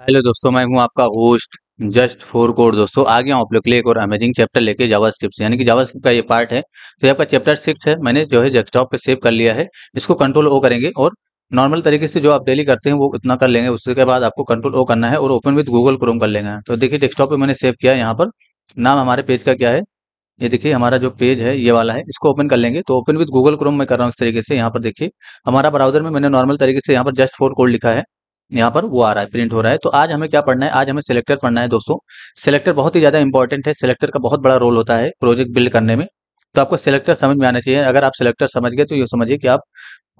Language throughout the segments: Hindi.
हेलो दोस्तों मैं हूं आपका होस्ट जस्ट फोर कोड दोस्तों आ गया आप लोग के लिए एक और अमेजिंग चैप्टर लेके जावा स्क्रिप्ट यानी कि जावा स्क्रिप्ट का ये पार्ट है तो यहाँ पर चैप्टर सिक्स है मैंने जो है डेस्कटॉप पे सेव कर लिया है इसको कंट्रोल ओ करेंगे और नॉर्मल तरीके से जो आप डेली करते हैं वो इतना कर लेंगे उसके बाद आपको कंट्रोल ओ करना है और ओपन विद गूगल क्रोम कर लेंगे तो देखिए डेस्कटॉप पे मैंने सेव किया यहाँ पर नाम हमारे पेज का क्या है ये देखिए हमारा जो पेज है ये वाला है इसको ओपन कर लेंगे तो ओपन विद गूगल क्रोम में कर रहा हूँ इस तरीके से यहाँ पर देखिए हमारा ब्राउजर में मैंने नॉर्मल तरीके से यहाँ पर जस्ट फोर कोड लिखा है यहाँ पर वो आ रहा है प्रिंट हो रहा है तो आज हमें क्या पढ़ना है आज हमें सिलेक्टर पढ़ना है दोस्तों सिलेक्टर बहुत ही ज्यादा इंपॉर्टेंट है सिलेक्टर का बहुत बड़ा रोल होता है प्रोजेक्ट बिल्ड करने में तो आपको सिलेक्टर समझ में आना चाहिए अगर आप सिलेक्टर समझ गए तो ये समझिए कि आप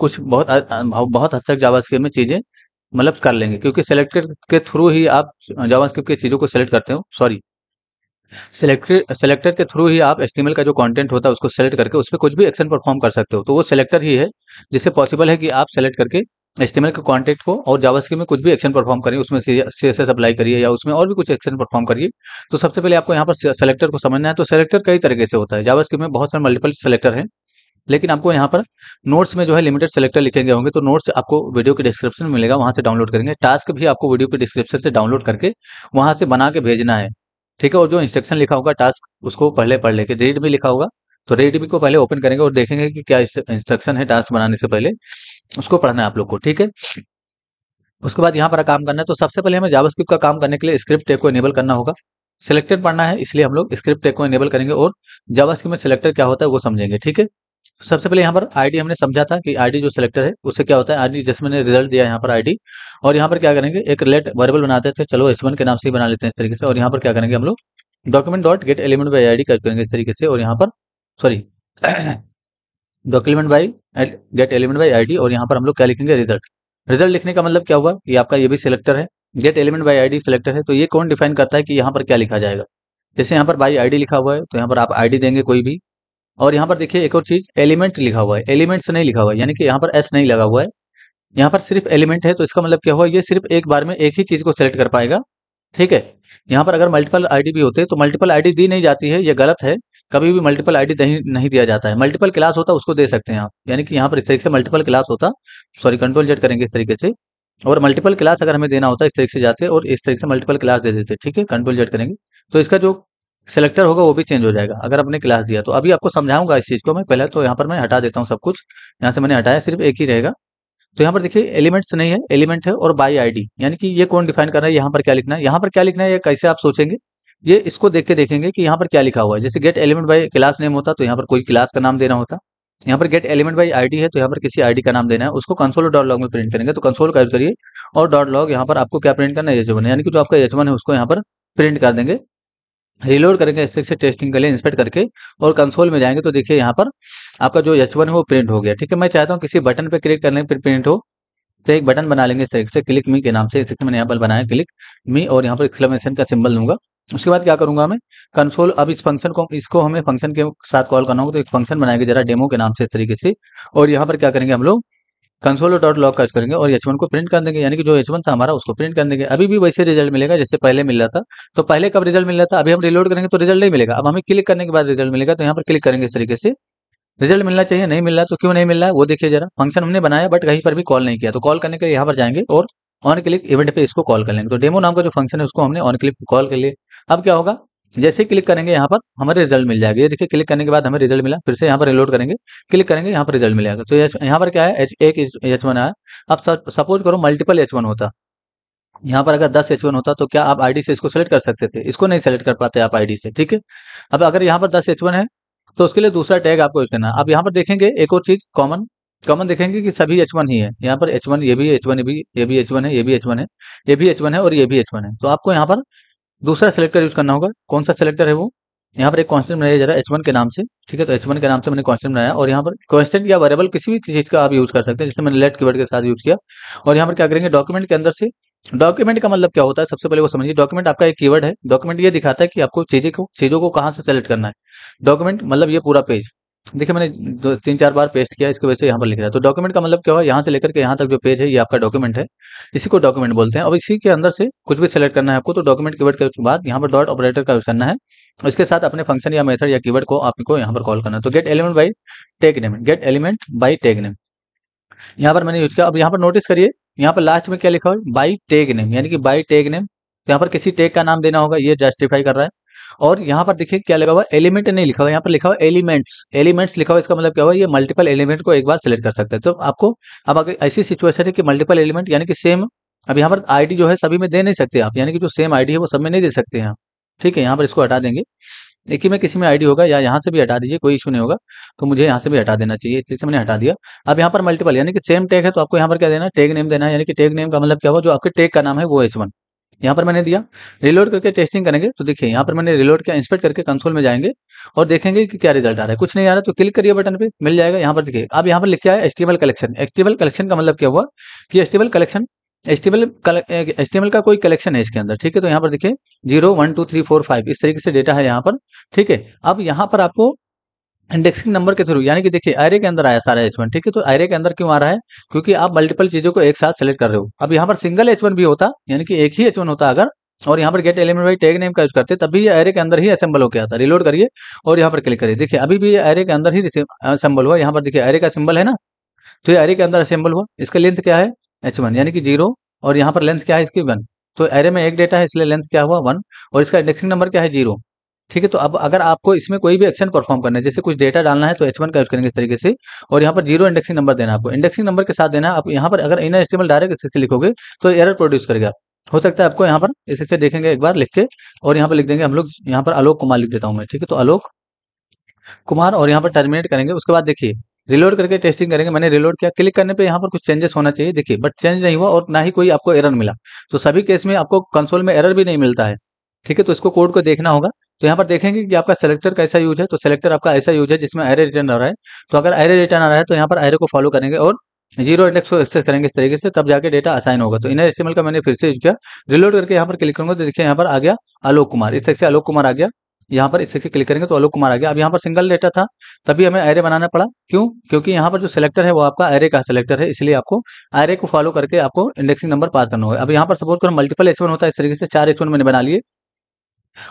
कुछ बहुत बहुत हद तक जावाज में चीजें मतलब कर लेंगे क्योंकि सिलेक्टर के थ्रू ही आप जावा की चीजों को सिलेक्ट करते हो सॉरी सिलेक्टर सिलेक्टर के थ्रू ही आप एस्टिमल का जो कंटेंट होता है उसको सेलेक्ट करके उस पर कुछ भी एक्शन परफॉर्म कर सकते हो तो वो सिलेक्टर ही है जिससे पॉसिबल है कि आप सेलेक्ट करके एस्टिमेल के कॉन्टेक्ट को और जावास्क्रिप्ट में कुछ भी एक्शन परफॉर्म करिए उसमें सी एस अप्लाई करिए या उसमें और भी कुछ एक्शन परफॉर्म करिए तो सबसे पहले आपको यहाँ पर सेलेक्टर को समझना है तो सेलेक्टर कई तरीके से होता है जावास्क्रिप्ट में बहुत सारे मल्टीपल सेलेक्टर हैं लेकिन आपको यहाँ पर नोट्स में जो है लिमिटेड सेलेक्टर लिखे गए होंगे तो नोट्स आपको वीडियो के डिस्क्रिप्शन में मिलेगा वहाँ से डाउनलोड करेंगे टास्क भी आपको वीडियो के डिस्क्रिप्शन से डाउनलोड करके वहाँ से बना के भेजना है ठीक है और जो इंस्ट्रक्शन लिखा होगा टास्क उसको पहले पढ़ लेके रीड में लिखा होगा तो रेडमी को पहले ओपन करेंगे और देखेंगे कि क्या इंस्ट्रक्शन है टास्क बनाने से पहले उसको पढ़ना है आप लोग को ठीक है उसके बाद यहाँ पर काम करना है तो सबसे पहले हमें जावास्क्रिप्ट का काम करने के लिए स्क्रिप्ट टेक को इनेबल करना होगा सिलेक्टेड पढ़ना है इसलिए हम लोग स्क्रिप्ट टेक को इनेबल करेंगे और जावास्क्रिप्ट में सिलेक्टर क्या होता है वो समझेंगे ठीक है सबसे पहले यहाँ पर आईडी हमने समझा था कि आईडी जो सिलेक्टर है उससे क्या होता है आईडी जैसे मैंने रिजल्ट दिया यहाँ पर आईडी और यहाँ पर क्या करेंगे एक रिलेट वर्बल बनाते थे चलो एस के नाम से ही बना लेते हैं इस तरीके से और यहाँ पर क्या करेंगे हम लोग document dot get element by I D करेंगे इस तरीके से और यहाँ पर sorry document by get element by ID और यहाँ पर हम लोग क्या लिखेंगे रिजल्ट रिजल्ट लिखने का मतलब क्या हुआ ये आपका ये भी सिलेक्टर है get element by ID selector है तो ये कौन डिफाइन करता है कि यहाँ पर क्या लिखा जाएगा जैसे यहाँ पर बाई आईडी लिखा हुआ है तो यहाँ पर आप आईडी देंगे कोई भी और यहाँ पर देखिए एक और चीज एलिमेंट लिखा हुआ है एलिमेंट्स नहीं लिखा हुआ है यानी कि यहाँ पर एस नहीं लगा हुआ है यहाँ पर सिर्फ एलिमेंट है तो इसका मतलब क्या हुआ ये सिर्फ एक बार में एक ही चीज को सिलेक्ट कर पाएगा ठीक है यहाँ पर अगर मल्टीपल आईडी भी होते तो मल्टीपल आईडी दी नहीं जाती है ये गलत है कभी भी मल्टीपल आईडी नहीं नहीं दिया जाता है मल्टीपल क्लास होता है उसको दे सकते हैं आप यानी कि यहाँ पर इस तरीके से मल्टीपल क्लास होता सॉरी कंट्रोल जेड करेंगे इस तरीके से और मल्टीपल क्लास अगर हमें देना होता है इस तरीके से जाते और इस तरीके से मल्टीपल क्लास दे देते ठीक है कंट्रोल जेड करेंगे तो इसका जो सिलेक्टर होगा वो भी चेंज हो जाएगा अगर आपने क्लास दिया तो अभी आपको समझाऊंगा इस चीज़ को मैं पहले तो यहाँ पर मैं हटा देता हूँ सब कुछ यहाँ से मैंने हटाया सिर्फ एक ही रहेगा तो यहाँ पर देखिए एलिमेंट्स नहीं है एलिमेंट है और बाई आईडी यानी कि ये कौन डिफाइन कर रहा है यहाँ पर क्या लिखना है यहाँ पर क्या लिखना है ये कैसे आप सोचेंगे ये इसको देख के देखेंगे कि यहाँ पर क्या लिखा हुआ है जैसे get element by class name होता तो यहाँ पर कोई क्लास का नाम देना होता यहाँ पर गेट एलिमेंट बाई आईडी है तो यहाँ पर किसी आईडी का नाम देना है उसको कंसोल डॉट लॉग में प्रिंट करेंगे तो कंसोल का यूज करिए और डॉट लॉग यहाँ पर आपको क्या प्रिंट करना है एच वन यानी कि जो आपका एच है उसको यहाँ पर प्रिंट कर देंगे रिलोड करेंगे इस से टेस्टिंग के लिए इंस्पेक्ट करके और कंसोल में जाएंगे तो देखिए यहाँ पर आपका जो एच वन है वो प्रिंट हो गया ठीक है मैं चाहता हूँ किसी बटन पर क्लिक करने पर प्रिंट हो तो एक बटन बना लेंगे इस तरीके से क्लिक मी के नाम से इस मैंने यहाँ पर बनाया क्लिक मी और यहाँ पर एक्सलमेशन का सिम्बल दूंगा उसके बाद क्या करूंगा मैं कंसोल अब इस फंक्शन को इसको हमें फंक्शन के साथ कॉल करना होगा तो एक फंक्शन बनाएंगे जरा डेमो के नाम से इस तरीके से और यहाँ पर क्या करेंगे हम लोग कंसोल डॉट लॉग का करेंगे और एच वन को प्रिंट कर देंगे यानी कि जो एच वन था हमारा उसको प्रिंट कर देंगे अभी भी वैसे रिजल्ट मिलेगा जैसे पहले मिल रहा था तो पहले कब रिजल्ट मिल रहा था अभी हम रिलोड करेंगे तो रिजल्ट नहीं मिलेगा अब हमें क्लिक करने के बाद रिजल्ट मिलेगा तो यहाँ पर क्लिक करेंगे इस तरीके से रिजल्ट मिलना चाहिए नहीं मिल रहा तो क्यों नहीं मिल रहा वो देखिए जरा फंक्शन हमने बनाया बट कहीं पर भी कॉल नहीं किया तो कॉल करने के लिए यहाँ पर जाएंगे और ऑन क्लिक इवेंट पे इसको कॉल कर लेंगे तो डेमो नाम का जो फंक्शन है उसको हमने ऑन क्लिक कॉल के लिए अब क्या होगा जैसे क्लिक करेंगे यहाँ पर हमारे रिजल्ट मिल जाएगा ये देखिए क्लिक करने के बाद हमें रिजल्ट मिला फिर से यहाँ पर रिलोड करेंगे क्लिक करेंगे यहाँ पर रिजल्ट मिल जाएगा तो यहाँ पर क्या है एच एक एच वन आया अब सपोज करो मल्टीपल एच वन होता यहाँ पर अगर दस एच वन होता तो क्या आप आईडी से इसको सेलेक्ट कर सकते थे इसको नहीं सेलेक्ट कर पाते आप आईडी से ठीक है अब अगर यहाँ पर दस एच वन है तो उसके लिए दूसरा टैग आपको यूज करना अब यहाँ पर देखेंगे एक और चीज कॉमन कॉमन देखेंगे कि सभी एच वन ही है यहाँ पर एच वन ये भी एच वन ये भी ये भी एच वन है ये भी एच वन है ये भी एच वन है और ये भी एच वन है तो आपको यहाँ पर दूसरा सिलेक्टर यूज करना होगा कौन सा सिलेक्टर है वो यहाँ पर एक कॉन्स्टेंट बनाया जा रहा है एच के नाम से ठीक है तो एच के नाम से मैंने कॉन्स्टेंट बनाया और यहाँ पर कॉन्स्टेंट या वेरेबल किसी भी चीज का आप यूज कर सकते हैं जैसे मैंने लेट वर्ड के साथ यूज किया और यहाँ पर क्या करेंगे डॉक्यूमेंट के अंदर से डॉक्यूमेंट का मतलब क्या होता है सबसे पहले वो समझिए डॉक्यूमेंट आपका एक कीवर्ड है डॉक्यूमेंट ये दिखाता है कि आपको चीजें को चीजों को कहां से सेलेक्ट करना है डॉक्यूमेंट मतलब ये पूरा पेज देखिए मैंने दो तीन चार बार पेस्ट किया इसकी वजह से यहाँ पर लिख रहा है तो डॉक्यूमेंट का मतलब क्या हो यहाँ से लेकर के यहाँ तक जो पेज है ये आपका डॉक्यूमेंट है इसी को डॉक्यूमेंट बोलते हैं अब इसी के अंदर से कुछ भी सेलेक्ट करना है आपको तो डॉक्यूमेंट कीवर्ड के बाद यहाँ पर डॉट ऑपरेटर का यूज करना है उसके साथ अपने फंक्शन या मेथड या कीवर्ड को आपको यहाँ पर कॉल करना है तो get element by tag name get element by tag name यहाँ पर मैंने यूज किया अब यहाँ पर नोटिस करिए यहाँ पर लास्ट में क्या लिखा हुआ बाई टेक नेम यानी कि बाई टेक नेम यहाँ पर किसी टेक का नाम देना होगा ये जस्टिफाई कर रहा है और यहाँ पर देखिए क्या लगा हुआ एलिमेंट नहीं लिखा हुआ यहाँ पर लिखा हुआ एलिमेंट्स एलिमेंट्स लिखा हुआ इसका मतलब क्या हुआ ये मल्टीपल एलिमेंट को एक बार सेलेक्ट कर सकते हैं तो आपको अब अगर ऐसी सिचुएशन है कि मल्टीपल एलिमेंट यानी कि सेम अब यहाँ पर आईडी जो है सभी में दे नहीं सकते आप यानी कि जो सेम आईडी है वो सब में नहीं दे सकते हैं ठीक है यहाँ पर इसको हटा देंगे एक ही में किसी में आईडी होगा या यहाँ से भी हटा दीजिए कोई इशू नहीं होगा तो मुझे यहाँ से भी हटा देना चाहिए इसलिए मैंने हटा दिया अब यहाँ पर मल्टीपल यानी कि सेम टैग है तो आपको यहाँ पर क्या देना टैग नेम देना है यानी कि टैग नेम का मतलब क्या हुआ जो आपके टैग का नाम है वो एच वन यहाँ पर मैंने दिया रिलोड करके टेस्टिंग करेंगे तो देखिए यहाँ पर मैंने रिलोड किया इंस्पेक्ट करके कंसोल में जाएंगे और देखेंगे कि क्या रिजल्ट आ रहा है कुछ नहीं आ रहा तो क्लिक करिए बटन पे मिल जाएगा यहाँ पर देखिए अब यहाँ पर लिखा है एस्टिमल कलेक्शन एस्टिमल कलेक्शन का मतलब क्या हुआ कि एस्टिमल कलेक्शन एस्टिमल एस्टिमल का कोई कलेक्शन है इसके अंदर ठीक है तो यहाँ पर देखिए zero one two three four five इस तरीके से डेटा है यहाँ पर ठीक है अब यहाँ पर आपको इंडेक्सिंग नंबर के थ्रू यानी कि देखिए एरे के अंदर आया सारा एच वन ठीक है तो आयरे के अंदर क्यों आ रहा है क्योंकि आप मल्टीपल चीजों को एक साथ सेलेक्ट कर रहे हो अब यहाँ पर सिंगल एच वन भी होता यानी कि एक ही एच वन होता अगर और यहाँ पर get element by tag name का यूज करते तब भी ये एरे के अंदर ही असेंबल होकर आता रिलोड करिए और यहाँ पर क्लिक करिए देखिए अभी भी ये एरे के अंदर ही असेंबल हुआ यहाँ पर देखिए एरे का सिंबल है ना तो ये एरे के अंदर असेंबल हुआ इसका लेंथ क्या है एच वन यानी कि जीरो और यहाँ पर लेंथ क्या है इसकी वन तो एरे में एक डेटा है इसलिए लेंथ क्या हुआ वन और इसका इंडेक्सिंग नंबर क्या है जीरो ठीक है तो अब अगर आपको इसमें कोई भी एक्शन परफॉर्म करना है जैसे कुछ डेटा डालना है तो एच वन का यूज करेंगे इस तरीके से और यहाँ पर जीरो इंडेक्सिंग नंबर देना आपको इंडेक्सिंग नंबर के साथ देना आप यहाँ पर अगर इनर एस्टिमल डायरेक्ट इससे लिखोगे तो एरर प्रोड्यूस करेगा हो सकता है आपको यहाँ पर इसे देखेंगे एक बार लिख के और यहाँ पर लिख देंगे हम लोग यहाँ पर आलोक कुमार लिख देता हूँ मैं ठीक है तो आलोक कुमार और यहाँ पर टर्मिनेट करेंगे उसके बाद देखिए रिलोड करके टेस्टिंग करेंगे मैंने रिलोड किया क्लिक करने पे यहाँ पर कुछ चेंजेस होना चाहिए देखिए बट चेंज नहीं हुआ और ना ही कोई आपको एरर मिला तो सभी केस में आपको कंसोल में एरर भी नहीं मिलता है ठीक है तो इसको कोड को देखना होगा तो यहाँ पर देखेंगे कि आपका सेलेक्टर कैसा यूज है तो सेलेक्टर आपका ऐसा यूज है जिसमें एरे रिटर्न आ रहा है तो अगर एरे रिटर्न आ रहा है तो यहाँ पर एरे को फॉलो करेंगे और जीरो इंडेक्स को एक्सेस करेंगे इस तरीके से तब जाके डेटा असाइन होगा तो इनर एस्टिमल का मैंने फिर से यूज किया रिलोड करके यहाँ पर क्लिक करूंगा तो देखिए यहाँ पर आ गया आलोक कुमार इस तरह से आलोक कुमार आ गया यहाँ पर इस तरह से क्लिक करेंगे तो आलोक कुमार आ गया अब यहाँ पर सिंगल डेटा था तभी हमें एरे बनाना पड़ा क्यों क्योंकि यहाँ पर जो सिलेक्टर है वो आपका एरे का सिलेक्टर है इसलिए आपको एरे को फॉलो करके आपको इंडेक्सिंग नंबर पास करना होगा अब यहाँ पर सपोज कर मल्टीपल एच होता है इस तरीके से चार एच मैंने बना लिए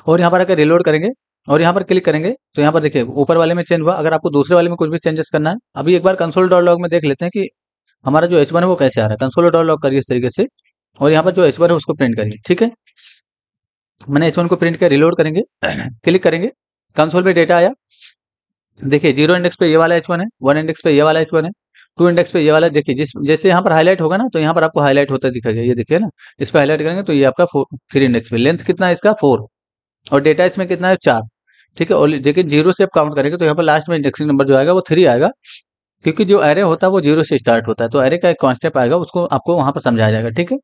और यहाँ पर अगर रिलोड करेंगे और यहाँ पर क्लिक करेंगे तो यहाँ पर देखिए ऊपर वाले में चेंज हुआ अगर आपको दूसरे वाले में कुछ भी चेंजेस करना है अभी एक बार कंसोल डॉट लॉग में देख लेते हैं कि हमारा जो एच है वो कैसे आ रहा है कंसोल डॉट लॉग करिए इस तरीके से और यहाँ पर जो एच है उसको प्रिंट करिए ठीक है मैंने एच को प्रिंट कर रिलोड करेंगे क्लिक करेंगे कंसोल पे डेटा आया देखिए जीरो इंडेक्स पे ये वाला एच है वन इंडेक्स पे ये वाला एच है टू इंडेक्स पे ये वाला देखिए जिस जैसे यहाँ पर हाईलाइट होगा ना तो यहाँ पर आपको हाईलाइट होता दिखेगा ये देखिए ना इस पर हाईलाइट करेंगे तो ये आपका थ्री इंडेक्स पे लेंथ कितना है इसका फोर और डेटा इसमें कितना है चार ठीक है और लेकिन जीरो से आप काउंट करेंगे तो यहाँ पर लास्ट में इंडेक्सिंग नंबर जो आएगा वो थ्री आएगा क्योंकि जो एरे होता है वो जीरो से स्टार्ट होता है तो एरे का एक कॉन्सेप्ट आएगा उसको आपको वहां पर समझाया जाएगा ठीक है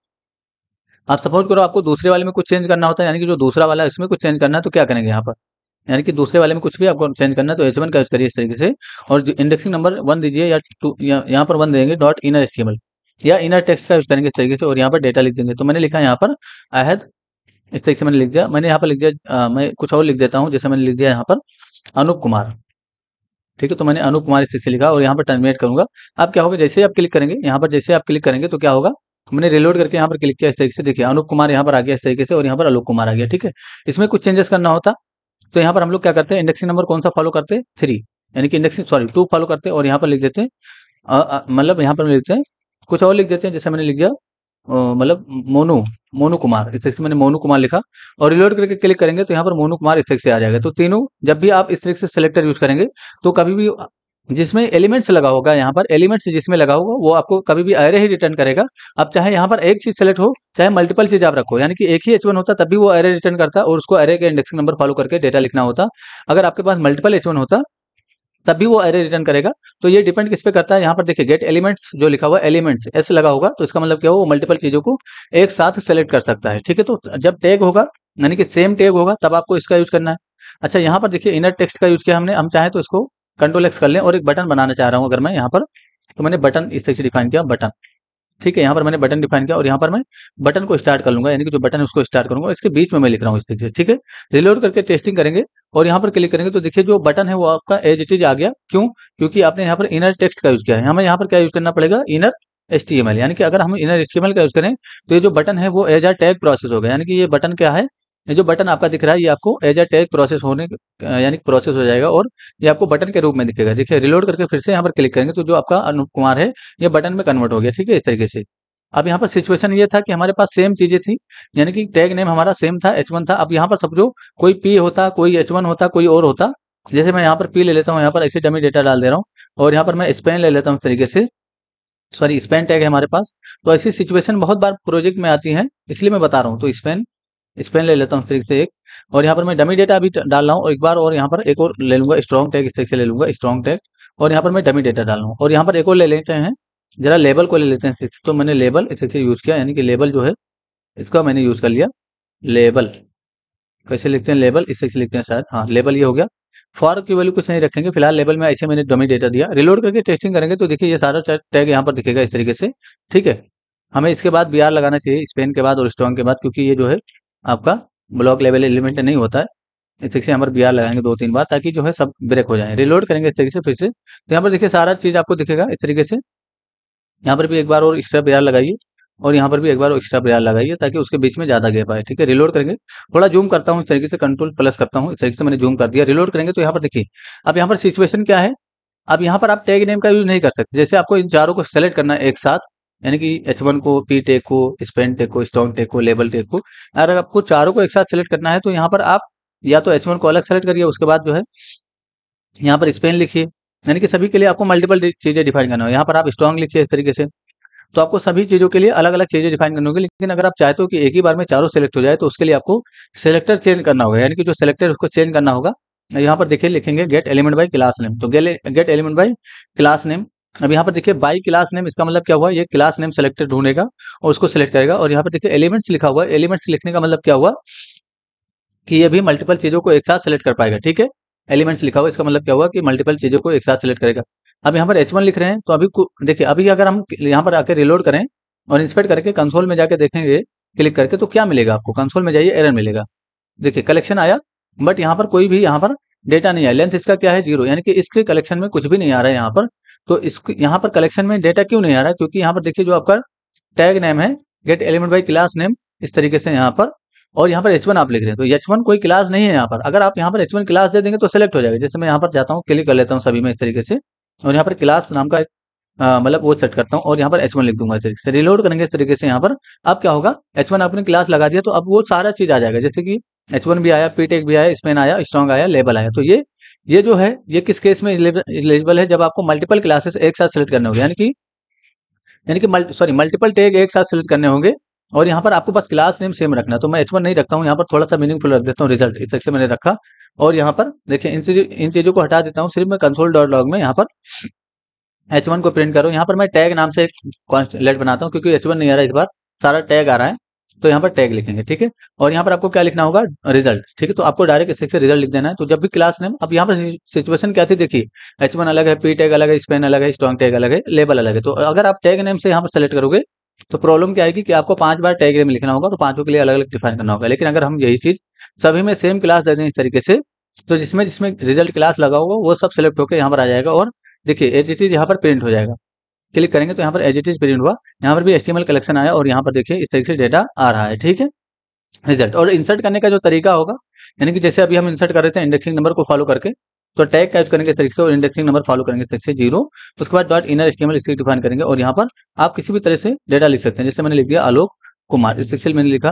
आप सपोज करो आपको दूसरे वाले में कुछ चेंज करना होता है यानी कि जो दूसरा वाला है इसमें कुछ चेंज करना है तो क्या करेंगे यहाँ पर यानी कि दूसरे वाले में कुछ भी आपको चेंज करना है तो एच वन का यूज करिए इस तरीके से और इंडेक्सिंग नंबर वन दीजिए या टू यहाँ पर वन देंगे डॉट इनर एस या इनर टेक्स का यूज करेंगे इस तरीके से और यहाँ पर डेटा लिख देंगे तो मैंने लिखा यहाँ पर अहद इस तरीके से मैंने लिख दिया मैंने यहाँ पर लिख दिया आ, मैं कुछ और लिख देता हूँ जैसे मैंने लिख दिया यहाँ पर अनूप कुमार ठीक है तो मैंने अनूप कुमार इस तरीके से लिखा और यहाँ पर टर्मिनेट करूंगा आप क्या होगा जैसे ही आप क्लिक करेंगे यहाँ पर जैसे आप क्लिक करेंगे तो क्या होगा मैंने रिलोड करके यहाँ पर क्लिक किया इस तरीके से देखिए अनूप कुमार यहाँ पर आ गया इस तरीके से और यहाँ पर अलोक कुमार आ गया ठीक है इसमें कुछ चेंजेस करना होता तो यहाँ पर हम लोग क्या करते हैं इंडेक्सिंग नंबर कौन सा फॉलो करते हैं थ्री यानी कि इंडेक्सिंग सॉरी टू फॉलो करते हैं और यहाँ पर लिख देते हैं मतलब यहाँ पर लिखते हैं कुछ और लिख देते हैं जैसे मैंने लिख दिया मतलब मोनू मोनू कुमार इस से मैंने मोनू कुमार लिखा और रिलोड करके क्लिक करेंगे तो यहाँ पर मोनू कुमार इस से आ जाएगा तो तीनों जब भी आप इस तरीके से सेलेक्टर यूज करेंगे तो कभी भी जिसमें एलिमेंट्स लगा होगा यहाँ पर एलिमेंट्स जिसमें लगा होगा वो आपको कभी भी एरे ही रिटर्न करेगा अब चाहे यहाँ पर एक चीज सेलेक्ट हो चाहे मल्टीपल चीज आप रखो यानी कि एक ही एच होता तब भी वो एरे रिटर्न करता और उसको एरे के इंडेक्सिंग नंबर फॉलो करके डेटा लिखना होता अगर आपके पास मल्टीपल एच होता तब भी वो एरे रिटर्न करेगा तो ये डिपेंड किस पे करता है यहाँ पर देखिए गेट एलिमेंट्स जो लिखा हुआ एलिमेंट्स ऐसे लगा होगा तो इसका मतलब क्या होगा वो मल्टीपल चीजों को एक साथ सेलेक्ट कर सकता है ठीक है तो जब टैग होगा यानी कि सेम टैग होगा तब आपको इसका यूज करना है अच्छा यहाँ पर देखिए इनर टेक्स्ट का यूज किया हमने हम चाहे तो इसको कंट्रोल एक्स कर लें और एक बटन बनाना चाह रहा हूँ अगर मैं यहाँ पर तो मैंने बटन इस तरह से डिफाइन किया बटन ठीक है यहाँ पर मैंने बटन डिफाइन किया और यहाँ पर मैं बटन को स्टार्ट कर लूंगा यानी कि जो बटन है उसको स्टार्ट करूंगा इसके बीच में मैं लिख रहा हूँ इस तरीके से ठीक है रिलोड करके टेस्टिंग करेंगे और यहाँ पर क्लिक करेंगे तो देखिए जो बटन है वो आपका एज इट इज आ गया क्यों क्योंकि आपने यहाँ पर इनर टेक्स्ट का यूज किया है हमें यहाँ पर क्या यूज करना पड़ेगा इनर एस यानी कि अगर हम इनर एस का यूज करें तो ये जो बटन है वो एज आ टैग प्रोसेस हो गया यानी कि ये बटन क्या है ये जो बटन आपका दिख रहा है ये आपको एज ए टैग प्रोसेस होने यानी प्रोसेस हो जाएगा और ये आपको बटन के रूप में दिखेगा देखिए रिलोड करके फिर से यहाँ पर क्लिक करेंगे तो जो आपका अनुप कुमार है ये बटन में कन्वर्ट हो गया ठीक है इस तरीके से अब यहाँ पर सिचुएशन ये था कि हमारे पास सेम चीजें थी यानी कि टैग नेम हमारा सेम था एच वन था अब यहाँ पर सब जो कोई पी होता कोई एच वन होता कोई और होता जैसे मैं यहाँ पर पी ले लेता हूँ यहाँ पर ऐसे डमी डेटा डाल दे रहा हूँ और यहाँ पर मैं स्पेन ले लेता हूँ इस तरीके से सॉरी स्पेन टैग है हमारे पास तो ऐसी सिचुएशन बहुत बार प्रोजेक्ट में आती है इसलिए मैं बता रहा हूँ तो स्पेन स्पेन ले लेता हूँ फिर से एक और यहाँ पर मैं डमी डेटा अभी डाल रहा हूँ और एक बार और यहाँ पर एक और ले लूंगा स्ट्रॉन्ग टैग इस तरीके से ले लूंगा स्ट्रॉन्ग टैग और यहाँ पर मैं डमी डेटा डाल रहा हूँ और यहाँ पर एक और ले लेते हैं जरा लेबल को ले लेते हैं तो मैंने लेबल इस तरीके से यूज़ किया यानी कि लेबल जो है इसका मैंने यूज़ कर लिया लेबल कैसे लिखते हैं लेबल इस तरीके से लिखते हैं शायद हाँ लेबल ये हो गया फॉर की वैल्यू कुछ नहीं रखेंगे फिलहाल लेबल में ऐसे मैंने डमी डेटा दिया रिलोड करके टेस्टिंग करेंगे तो देखिए ये सारा टैग यहाँ पर दिखेगा इस तरीके से ठीक है हमें इसके बाद बी लगाना चाहिए स्पेन के बाद और स्ट्रॉन्ग के बाद क्योंकि ये जो है आपका ब्लॉक लेवल एलिमेंट नहीं होता है इस तरीके से यहाँ पर बी लगाएंगे दो तीन बार ताकि जो है सब ब्रेक हो जाए रिलोड करेंगे इस तरीके से फिर से तो यहाँ पर देखिए सारा चीज़ आपको दिखेगा इस तरीके से यहाँ पर भी एक बार और एक्स्ट्रा बी लगाइए और यहाँ पर भी एक बार एक्स्ट्रा बी लगाइए ताकि उसके बीच में ज़्यादा गैप आए ठीक है रिलोड करेंगे थोड़ा जूम करता हूँ इस तरीके से कंट्रोल प्लस करता हूँ इस तरीके से मैंने जूम कर दिया रिलोड करेंगे तो यहाँ पर देखिए अब यहाँ पर सिचुएशन क्या है अब यहाँ पर आप टैग नेम का यूज नहीं कर सकते जैसे आपको इन चारों को सेलेक्ट करना है एक साथ यानी कि एच वन को पी टेक को स्पेन टेक को स्ट्रॉन्ग टेक को लेबल टेक को अगर आपको चारों को एक साथ सेलेक्ट करना है तो यहाँ पर आप या तो एच वन को अलग सेलेक्ट करिए उसके बाद जो है यहाँ पर स्पेन लिखिए यानी कि सभी के लिए आपको मल्टीपल चीज़ें डिफाइन करना हो यहाँ पर आप स्ट्रॉन्ग लिखिए इस तरीके से तो आपको सभी चीज़ों के लिए अलग अलग चीज़ें डिफाइन करनी होगी लेकिन अगर आप चाहते हो कि एक ही बार में चारों सेलेक्ट हो जाए तो उसके लिए आपको सेलेक्टर चेंज करना होगा यानी कि जो सेलेक्टर उसको चेंज करना होगा यहाँ पर देखिए लिखेंगे get element by class name तो get element by class name अब यहाँ पर देखिए बाई क्लास नेम इसका मतलब क्या हुआ ये क्लास नेम सेलेक्टेड ढूंढेगा और उसको सिलेक्ट करेगा और यहाँ पर देखिए एलिमेंट्स लिखा हुआ है एलिमेंट्स लिखने का मतलब क्या हुआ कि ये भी मल्टीपल चीजों को एक साथ सेलेक्ट कर पाएगा ठीक है एलिमेंट्स लिखा हुआ इसका मतलब क्या हुआ कि मल्टीपल चीजों को एक साथ सेलेक्ट करेगा अब यहाँ पर एच लिख रहे हैं तो अभी देखिए अभी अगर हम यहाँ पर आकर रिलोड करें और इंस्पेक्ट करके कंसोल में जाके देखेंगे क्लिक करके तो क्या मिलेगा आपको कंसोल में जाइए एरर मिलेगा देखिए कलेक्शन आया बट यहाँ पर कोई भी यहाँ पर डेटा नहीं आया लेंथ इसका क्या है जीरो यानी कि इसके कलेक्शन में कुछ भी नहीं आ रहा है यहाँ पर तो इसको यहाँ पर कलेक्शन में डेटा क्यों नहीं आ रहा है क्योंकि यहाँ पर देखिए जो आपका टैग नेम है get element by class name इस तरीके से यहाँ पर और यहाँ पर एच आप लिख रहे हैं तो एच कोई क्लास नहीं है यहाँ पर अगर आप यहाँ पर एच क्लास दे देंगे तो सिलेक्ट हो जाएगा जैसे मैं यहाँ पर जाता हूँ क्लिक कर लेता हूँ सभी में इस तरीके से और यहाँ पर क्लास नाम का मतलब वो सेट करता हूँ और यहाँ पर एच लिख दूंगा इस तरीके से रिलोड करेंगे इस तरीके से यहाँ पर अब क्या होगा एच आपने क्लास लगा दिया तो अब वो सारा चीज आ जाएगा जैसे कि एच भी आया पी भी आया स्पेन आया स्ट्रॉन्ग आया लेबल आया तो ये ये जो है ये किस केस में एलिजिबल है जब आपको मल्टीपल क्लासेस एक साथ सेलेक्ट करने होंगे यानी कि यानी कि सॉरी मल्टीपल टैग एक साथ सेलेक्ट करने होंगे और यहाँ पर आपको बस क्लास नेम सेम रखना है तो मैं एच वन नहीं रखता हूँ यहाँ पर थोड़ा सा मीनिंगफुल रख देता हूँ रिजल्ट इस तक से मैंने रखा और यहाँ पर देखिए इन इन चीज़ों को हटा देता हूँ सिर्फ मैं कंसोल डॉट लॉग में यहाँ पर एच वन को प्रिंट करूँ यहाँ पर मैं टैग नाम से एक लेट बनाता हूँ क्योंकि एच वन नहीं आ रहा इस बार सारा टैग आ रहा है तो यहाँ पर टैग लिखेंगे ठीक है और यहाँ पर आपको क्या लिखना होगा रिजल्ट ठीक है तो आपको डायरेक्ट इसे रिजल्ट लिख देना है तो जब भी क्लास नेम अब यहाँ पर सिचुएशन क्या थी देखिए एच वन अलग है पी टैग अलग है स्पेन अलग है स्ट्रॉन्ग टैग अलग है लेबल अलग है तो अगर आप टैग नेम से यहाँ पर सेलेक्ट करोगे तो प्रॉब्लम क्या आएगी कि आपको पांच बार टैग नेम लिखना होगा तो पांचों के लिए अलग अलग डिफाइन करना होगा लेकिन अगर हम यही चीज सभी में सेम क्लास दे दें इस तरीके से तो जिसमें जिसमें रिजल्ट क्लास लगा होगा वो सब सेलेक्ट होकर यहाँ पर आ जाएगा और देखिए एच चीज यहाँ पर प्रिंट हो जाएगा क्लिक करेंगे तो यहाँ पर एज इट इज प्रिंट हुआ यहाँ पर भी एस कलेक्शन आया और यहाँ पर देखिए इस तरीके से डेटा आ रहा है ठीक है रिजल्ट और इंसर्ट करने का जो तरीका होगा यानी कि जैसे अभी हम इंसर्ट कर रहे थे इंडेक्सिंग नंबर को फॉलो करके तो टैग कैच करेंगे तरीके से और इंडेक्सिंग नंबर फॉलो करेंगे तरीके से जीरो तो उसके बाद डॉट इनर एस्टीमल टी डिफाइन करेंगे और यहाँ पर आप किसी भी तरह से डेटा लिख सकते हैं जैसे मैंने लिख दिया आलोक कुमार इस मैंने लिखा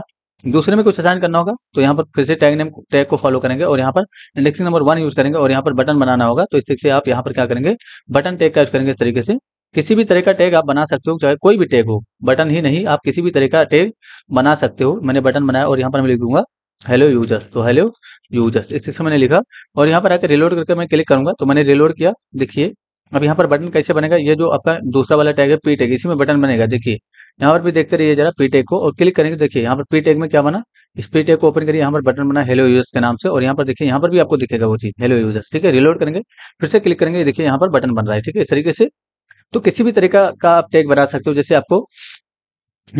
दूसरे में कुछ असाइन करना होगा तो यहाँ पर फिर से टैग नेम टैग को फॉलो करेंगे और यहाँ पर इंडेक्सिंग नंबर वन यूज करेंगे और यहाँ पर बटन बनाना होगा तो इस तरीके से आप यहाँ पर क्या करेंगे बटन टैग का यूज करेंगे इस तरीके से किसी भी तरह का टैग आप बना सकते हो चाहे कोई भी टैग हो बटन ही नहीं आप किसी भी तरह का टैग बना सकते हो मैंने बटन बनाया और यहाँ पर मैं लिख दूंगा हेलो यूजर्स तो हेलो यूजर्स इस मैंने लिखा और यहाँ पर आकर रिलोड करके मैं क्लिक करूंगा तो मैंने रिलोड किया देखिए अब यहाँ पर बटन कैसे बनेगा ये जो आपका दूसरा वाला टैग है पी टैग इसी में बटन बनेगा देखिए यहाँ पर भी देखते रहिए जरा पी टैग को और क्लिक करेंगे देखिए यहाँ पर पी टैग में क्या बना इस पी टैग को ओपन करिए यहाँ पर बटन बना हेलो यूजर्स के नाम से और यहाँ पर देखिए यहाँ पर भी आपको दिखेगा वो चीज हेलो यूजर्स ठीक है रिलोड करेंगे फिर से क्लिक करेंगे देखिए यहाँ पर बटन बन रहा है ठीक है इस तरीके से तो किसी भी तरीका का आप टैग बना सकते हो जैसे आपको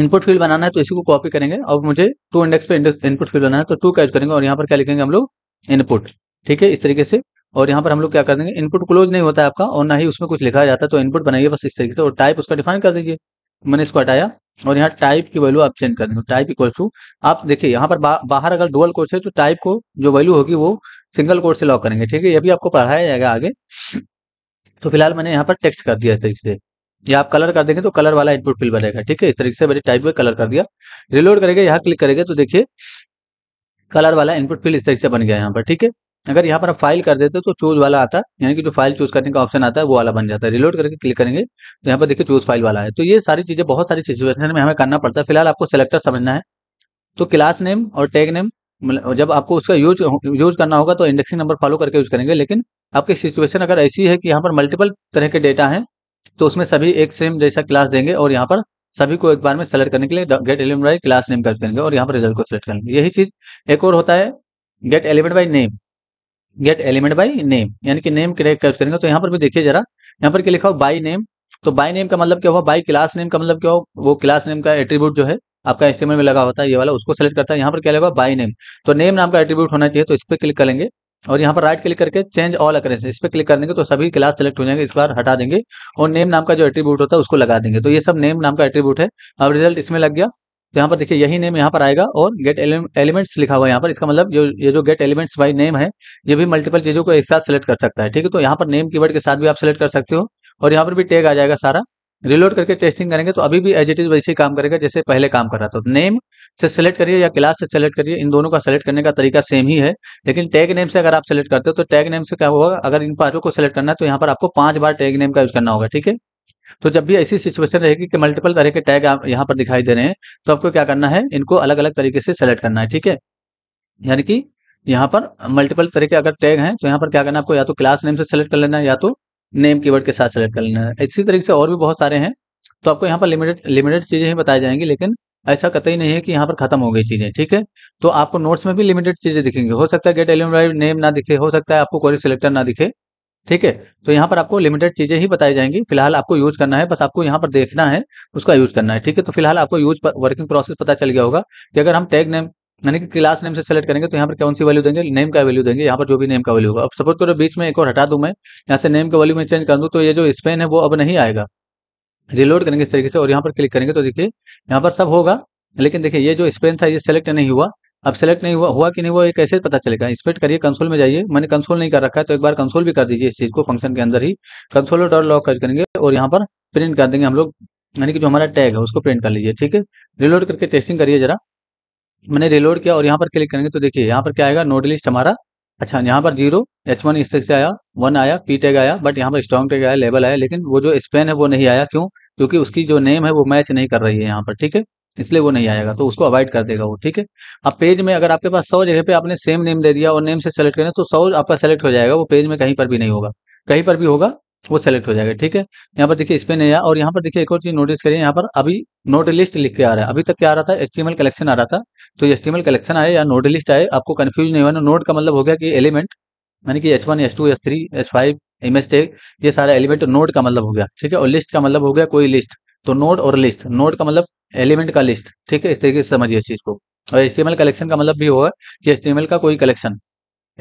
इनपुट फील्ड बनाना है तो इसी को कॉपी करेंगे और मुझे टू इंडेक्स पे इनपुट फील्ड बनाना है तो टू का यूज करेंगे और यहाँ पर क्या लिखेंगे हम लोग इनपुट ठीक है इस तरीके से और यहाँ पर हम लोग क्या कर देंगे इनपुट क्लोज नहीं होता है आपका और ना ही उसमें कुछ लिखा जाता है तो इनपुट बनाइए बस इस तरीके से और टाइप उसका डिफाइन कर दीजिए मैंने इसको हटाया और यहाँ टाइप की वैल्यू आप चेंज कर देंगे टाइप इक्वल टू आप देखिए यहाँ पर बाहर अगर डुअल कोर्स है तो टाइप को जो वैल्यू होगी वो सिंगल कोर्स से लॉक करेंगे ठीक है ये भी आपको पढ़ाया जाएगा आगे तो फिलहाल मैंने यहाँ पर टेक्स्ट कर दिया इस तरीके से या आप कलर कर देंगे तो कलर वाला इनपुट फिल बनेगा ठीक है इस तरीके से मैंने टाइप हुए कलर कर दिया रिलोड करेंगे यहाँ क्लिक करेंगे तो देखिए कलर वाला इनपुट फिल इस तरीके से बन गया यहाँ पर ठीक है अगर यहाँ पर आप फाइल कर देते तो चूज वाला आता यानी कि जो फाइल चूज करने का ऑप्शन आता है वो वाला बन जाता है रिलोड करके क्लिक करेंगे तो यहाँ पर देखिए चूज फाइल वाला है तो ये सारी चीजें बहुत सारी सिचुएशन में हमें करना पड़ता है फिलहाल आपको सिलेक्टर समझना है तो क्लास नेम और टैग नेम मतलब जब आपको उसका यूज यूज करना होगा तो इंडेक्सिंग नंबर फॉलो करके यूज करेंगे लेकिन आपकी सिचुएशन अगर ऐसी है कि यहाँ पर मल्टीपल तरह के डेटा हैं तो उसमें सभी एक सेम जैसा क्लास देंगे और यहाँ पर सभी को एक बार में सेलेक्ट करने के लिए get element by class name कर देंगे और यहाँ पर रिजल्ट को सिलेक्ट करेंगे यही चीज एक और होता है get element by name get element by name यानी कि नेम क्रिएट करेंगे तो यहाँ पर भी देखिए जरा यहाँ पर क्या लिखा हो बाई नेम तो बाई नेम का मतलब क्या हुआ बाई क्लास नेम का मतलब क्या हो वो क्लास नेम का एट्रीब्यूट जो है आपका एस्टिमेट में लगा होता है ये वाला उसको सेलेक्ट करता है यहाँ पर क्या लगा बाई नेम तो नेम नाम का एट्रीब्यूट होना चाहिए तो इस पर क्लिक करेंगे और यहाँ पर राइट क्लिक करके चेंज ऑल अकरेंस इस पर क्लिक कर देंगे तो सभी क्लास सेलेक्ट हो जाएंगे इस बार हटा देंगे और नेम नाम का जो एट्रीब्यूट होता है उसको लगा देंगे तो ये सब नेम नाम का एट्रीब्यूट है अब रिजल्ट इसमें लग गया तो यहाँ पर देखिए यही नेम यहाँ पर आएगा और गेट एलिमेंट्स लिखा हुआ है यहाँ पर इसका मतलब जो ये जो गेट एलिमेंट्स बाई नेम है ये भी मल्टीपल चीजों को एक साथ सेलेक्ट कर सकता है ठीक है तो यहाँ पर नेम की के साथ भी आप सेलेक्ट कर सकते हो और यहाँ पर भी टेग आ जाएगा सारा रिलोड करके टेस्टिंग करेंगे तो अभी भी एज इट इज वैसे ही काम करेगा जैसे पहले काम कर रहा था नेम तो से सेलेक्ट करिए या क्लास से सेलेक्ट करिए इन दोनों का सेलेक्ट करने का तरीका सेम ही है लेकिन टैग नेम से अगर आप सेलेक्ट करते हो तो टैग नेम से क्या होगा अगर इन पांचों को सेलेक्ट करना है तो यहाँ पर आपको पांच बार टैग नेम का यूज करना होगा ठीक है तो जब भी ऐसी सिचुएशन रहेगी कि मल्टीपल तरह के टैग आप यहाँ पर दिखाई दे रहे हैं तो आपको क्या करना है इनको अलग अलग तरीके से सेलेक्ट करना है ठीक है यानी कि यहाँ पर मल्टीपल तरह के अगर टैग हैं तो यहाँ पर क्या करना है आपको या तो क्लास नेम से सेलेक्ट कर लेना है या तो नेम कीवर्ड के साथ सेलेक्ट कर लेना है इसी तरीके से और भी बहुत सारे हैं तो आपको यहाँ पर लिमिटेड लिमिटेड चीजें ही बताई जाएंगी लेकिन ऐसा कतई नहीं है कि यहाँ पर खत्म हो गई चीजें ठीक है तो आपको नोट्स में भी लिमिटेड चीजें दिखेंगे हो सकता है गेट एलिमेंट नेम ना दिखे हो सकता है आपको कोई सिलेक्टर ना दिखे ठीक है तो यहाँ पर आपको लिमिटेड चीजें ही बताई जाएंगी फिलहाल आपको यूज करना है बस आपको यहाँ पर देखना है उसका यूज करना है ठीक है तो फिलहाल आपको यूज वर्किंग प्रोसेस पता चल गया होगा कि अगर हम टैग नेम यानी कि क्लास नेम से सेलेक्ट करेंगे तो यहाँ पर कौन सी वैल्यू देंगे नेम का वैल्यू देंगे यहाँ पर जो भी नेम का वैल्यू होगा अब सपोज करो बीच में एक और हटा दू मैं यहाँ से नेम का वैल्यू में चेंज कर दूँ तो ये जो स्पेन है वो अब नहीं आएगा रिलोड करेंगे इस तरीके से और यहाँ पर क्लिक करेंगे तो देखिए यहाँ पर सब होगा लेकिन देखिए ये जो स्पेन था ये सेलेक्ट नहीं हुआ अब सेलेक्ट नहीं हुआ हुआ कि नहीं हुआ ये कैसे पता चलेगा इंस्पेक्ट करिए कंसोल में जाइए मैंने कंसोल नहीं कर रखा है तो एक बार कंसोल भी कर दीजिए इस चीज़ को फंक्शन के अंदर ही कंसोल डॉट लॉक कर करेंगे और यहाँ पर प्रिंट कर देंगे हम लोग यानी कि जो हमारा टैग है उसको प्रिंट कर लीजिए ठीक है रिलोड करके टेस्टिंग करिए जरा मैंने रिलोड किया और यहाँ पर क्लिक करेंगे तो देखिए यहाँ पर क्या आएगा नोट लिस्ट हमारा अच्छा यहाँ पर जीरो एच वन इस तरह से आया वन आया पी टेग आया बट यहाँ पर स्ट्रॉन्ग टेग आया लेबल आया लेकिन वो जो स्पेन है वो नहीं आया क्यों क्योंकि उसकी जो नेम है वो मैच नहीं कर रही है यहाँ पर ठीक है इसलिए वो नहीं आएगा तो उसको अवॉइड कर देगा वो ठीक है अब पेज में अगर आपके पास सौ जगह पे आपने सेम नेम दे दिया और नेम से सेलेक्ट करें तो सौ आपका सेलेक्ट हो जाएगा वो पेज में कहीं पर भी नहीं होगा कहीं पर भी होगा वो सेलेक्ट हो जाएगा ठीक है यहाँ पर देखिए स्पेन एरिया नहीं आया और यहाँ पर देखिए एक और चीज नोटिस करिए यहाँ पर अभी नोट लिस्ट लिख के आ रहा है अभी तक क्या आ रहा था एस्टिमल कलेक्शन आ रहा था तो ये एस्टिमल कलेक्शन आए या नोट लिस्ट आए आपको कन्फ्यूज नहीं होना नोट का मतलब हो गया कि एलिमेंट यानी कि H one H two H three H five एम एस टेक ये सारा एलिमेंट नोट का मतलब हो गया ठीक है और लिस्ट का मतलब हो गया कोई लिस्ट तो नोट और लिस्ट नोट का मतलब एलिमेंट का लिस्ट ठीक है इस तरीके से समझिए इस चीज को और एस्टिमल कलेक्शन का मतलब भी होगा कि एस्टिमल का कोई कलेक्शन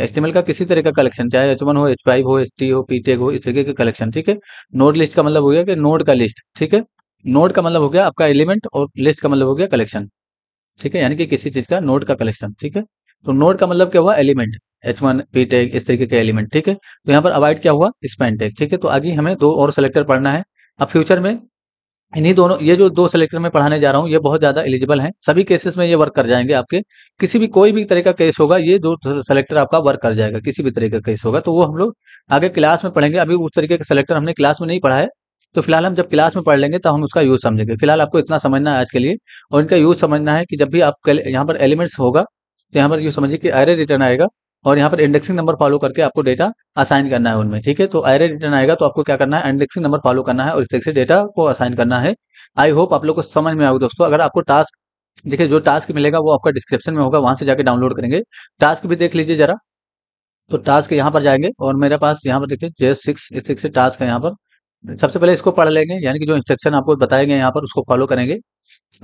एचटीएमएल का किसी तरह का कलेक्शन चाहे एच वन हो एच फाइव हो एच टी हो पीटेक हो इस तरीके का कलेक्शन ठीक है नोड लिस्ट का मतलब हो गया कि नोड का लिस्ट ठीक है नोड का मतलब हो गया आपका एलिमेंट और लिस्ट का मतलब हो गया कलेक्शन ठीक है यानी कि किसी चीज का नोड का कलेक्शन ठीक है तो नोड का मतलब क्या हुआ एलिमेंट एच वन पी इस तरीके के एलिमेंट ठीक है तो यहाँ पर अवॉइड क्या हुआ स्पैन टैग ठीक है तो आगे हमें दो और सेलेक्टर पढ़ना है अब फ्यूचर में इन्हीं दोनों ये जो दो सिलेक्टर में पढ़ाने जा रहा हूँ ये बहुत ज़्यादा एलिजिबल हैं सभी केसेस में ये वर्क कर जाएंगे आपके किसी भी कोई भी तरह का केस होगा ये दो सिलेक्टर आपका वर्क कर जाएगा किसी भी तरह का केस होगा तो वो हम लोग आगे क्लास में पढ़ेंगे अभी उस तरीके का सिलेक्टर हमने क्लास में नहीं पढ़ा है तो फिलहाल हम जब क्लास में पढ़ लेंगे तो हम उसका यूज समझेंगे फिलहाल आपको इतना समझना है आज के लिए और इनका यूज समझना है कि जब भी आप यहाँ पर एलिमेंट्स होगा तो यहाँ पर ये समझिए कि एरे रिटर्न आएगा और यहाँ पर इंडेक्सिंग नंबर फॉलो करके आपको डेटा असाइन करना है उनमें ठीक है तो एरे रिटर्न आएगा तो आपको क्या करना है इंडेक्सिंग नंबर फॉलो करना है और इस तरह से डेटा को असाइन करना है आई होप आप लोग को समझ में आओ दोस्तों अगर आपको टास्क देखिए जो टास्क मिलेगा वो आपका डिस्क्रिप्शन में होगा वहां से जाके डाउनलोड करेंगे टास्क भी देख लीजिए जरा तो टास्क यहाँ पर जाएंगे और मेरे पास यहाँ पर देखिए जे सिक्स इस तरह से टास्क है यहाँ पर सबसे पहले इसको पढ़ लेंगे यानी कि जो इंस्ट्रक्शन आपको बताए गए यहाँ पर उसको फॉलो करेंगे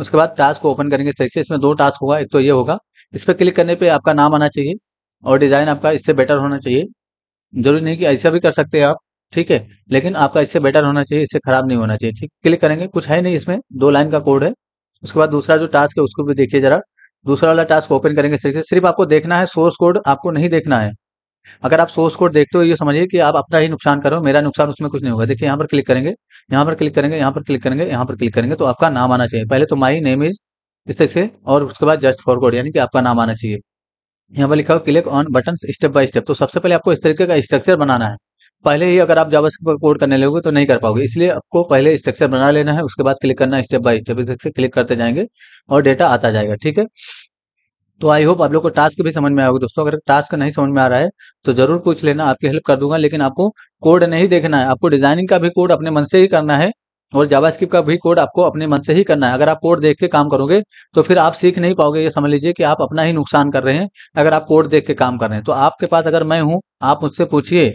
उसके बाद टास्क को ओपन करेंगे इस से इसमें दो टास्क होगा एक तो ये होगा इस पर क्लिक करने पर आपका नाम आना चाहिए और डिज़ाइन आपका इससे बेटर होना चाहिए जरूरी नहीं कि ऐसा भी कर सकते हैं आप ठीक है लेकिन आपका इससे बेटर होना चाहिए इससे खराब नहीं होना चाहिए ठीक क्लिक करेंगे कुछ है नहीं इसमें दो लाइन का कोड है उसके बाद दूसरा जो टास्क है उसको भी देखिए जरा दूसरा वाला टास्क ओपन करेंगे सिर्फ सिर्फ आपको देखना है सोर्स कोड आपको नहीं देखना है अगर आप सोर्स कोड देखते हो ये समझिए कि आप अपना ही नुकसान करो मेरा नुकसान उसमें कुछ नहीं होगा देखिए यहाँ पर क्लिक करेंगे यहाँ पर क्लिक करेंगे यहाँ पर क्लिक करेंगे यहाँ पर क्लिक करेंगे तो आपका नाम आना चाहिए पहले तो माई नेम इज इस तरह से और उसके बाद जस्ट फॉरवर्ड यानी कि आपका नाम आना चाहिए यहाँ पर लिखा हो click on button step by step तो सबसे पहले आपको इस तरीके का स्ट्रक्चर बनाना है पहले ही अगर आप जावा पर कोड करने लगे तो नहीं कर पाओगे इसलिए आपको पहले स्ट्रक्चर बना लेना है उसके बाद क्लिक करना स्टेप बाय स्टेप से क्लिक करते जाएंगे और डेटा आता जाएगा ठीक है तो आई होप आप लोग को टास्क भी समझ में आएगा दोस्तों अगर टास्क नहीं समझ में आ रहा है तो जरूर पूछ लेना आपकी हेल्प कर दूंगा लेकिन आपको कोड नहीं देखना है आपको डिजाइनिंग का भी कोड अपने मन से ही करना है और जावास्क्रिप्ट का भी कोड आपको अपने मन से ही करना है अगर आप कोड देख के काम करोगे तो फिर आप सीख नहीं पाओगे ये समझ लीजिए कि आप अपना ही नुकसान कर रहे हैं अगर आप कोड देख के काम कर रहे हैं तो आपके पास अगर मैं हूँ आप मुझसे पूछिए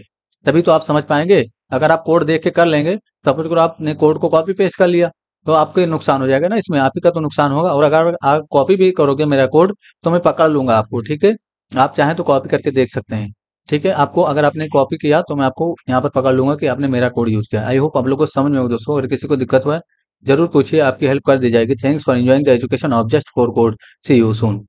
तभी तो आप समझ पाएंगे अगर आप कोड देख के कर लेंगे सपोज करो आपने कोड को कॉपी पेस्ट कर लिया तो आपको नुकसान हो जाएगा ना इसमें आप ही का तो नुकसान होगा और अगर आप कॉपी भी करोगे मेरा कोड तो मैं पकड़ लूंगा आपको ठीक है आप चाहें तो कॉपी करके देख सकते हैं ठीक है आपको अगर आपने कॉपी किया तो मैं आपको यहाँ पर पकड़ लूंगा कि आपने मेरा कोड यूज किया आई होप आप लोग को समझ में होगा दोस्तों अगर किसी को दिक्कत हुआ है जरूर पूछिए आपकी हेल्प कर दी जाएगी thanks for enjoying the education of just for code see you soon